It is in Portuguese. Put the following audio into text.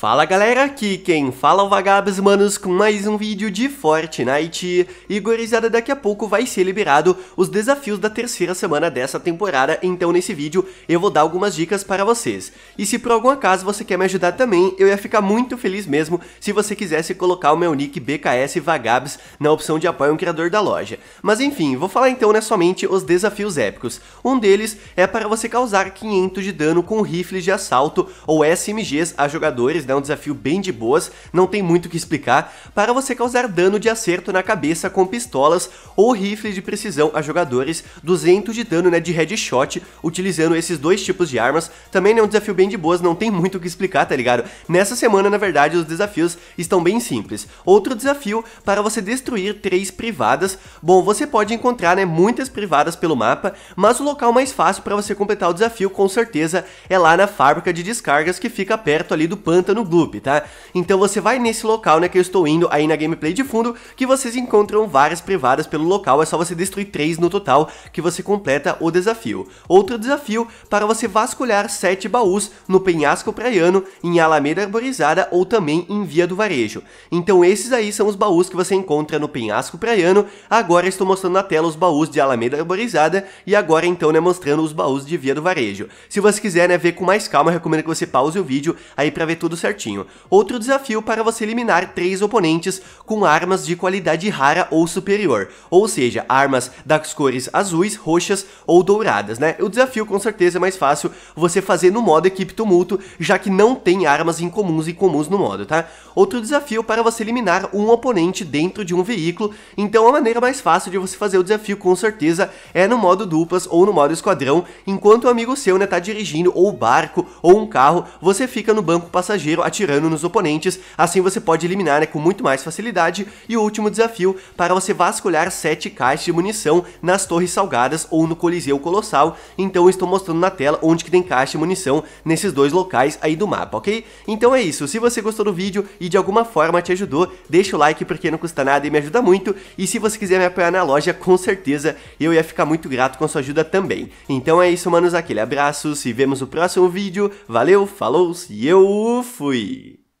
Fala galera, aqui quem fala é o Vagabos Manos com mais um vídeo de Fortnite e gorizada daqui a pouco vai ser liberado os desafios da terceira semana dessa temporada, então nesse vídeo eu vou dar algumas dicas para vocês. E se por algum acaso você quer me ajudar também, eu ia ficar muito feliz mesmo se você quisesse colocar o meu nick BKS Vagabos na opção de apoio a um criador da loja. Mas enfim, vou falar então né, somente os desafios épicos. Um deles é para você causar 500 de dano com rifles de assalto ou SMGs a jogadores né? Um desafio bem de boas, não tem muito o que explicar, para você causar dano de acerto na cabeça com pistolas ou rifles de precisão a jogadores, 200 de dano né, de headshot, utilizando esses dois tipos de armas. Também é né, um desafio bem de boas, não tem muito o que explicar, tá ligado? Nessa semana, na verdade, os desafios estão bem simples. Outro desafio para você destruir três privadas. Bom, você pode encontrar né, muitas privadas pelo mapa, mas o local mais fácil para você completar o desafio, com certeza, é lá na fábrica de descargas que fica perto ali do pântano no Gloop, tá? Então você vai nesse local, né, que eu estou indo aí na gameplay de fundo, que vocês encontram várias privadas pelo local, é só você destruir três no total que você completa o desafio. Outro desafio para você vasculhar sete baús no penhasco praiano, em Alameda Arborizada ou também em Via do Varejo. Então esses aí são os baús que você encontra no penhasco praiano, agora estou mostrando na tela os baús de Alameda Arborizada e agora então, né, mostrando os baús de Via do Varejo. Se você quiser, né, ver com mais calma, recomendo que você pause o vídeo aí para ver tudo certinho certinho. Outro desafio para você eliminar três oponentes com armas de qualidade rara ou superior, ou seja, armas das cores azuis, roxas ou douradas, né? O desafio com certeza é mais fácil você fazer no modo equipe tumulto, já que não tem armas incomuns e comuns no modo, tá? Outro desafio para você eliminar um oponente dentro de um veículo, então a maneira mais fácil de você fazer o desafio com certeza é no modo duplas ou no modo esquadrão, enquanto o um amigo seu, né, tá dirigindo ou barco ou um carro, você fica no banco passageiro atirando nos oponentes, assim você pode eliminar né, com muito mais facilidade. E o último desafio para você vasculhar 7 caixas de munição nas torres salgadas ou no coliseu colossal, então eu estou mostrando na tela onde que tem caixa de munição nesses dois locais aí do mapa, ok? Então é isso, se você gostou do vídeo e de alguma forma te ajudou, deixa o like porque não custa nada e me ajuda muito, e se você quiser me apoiar na loja, com certeza eu ia ficar muito grato com a sua ajuda também. Então é isso, manos, aquele abraço, se vemos no próximo vídeo, valeu, falou, e eu fui! Fui!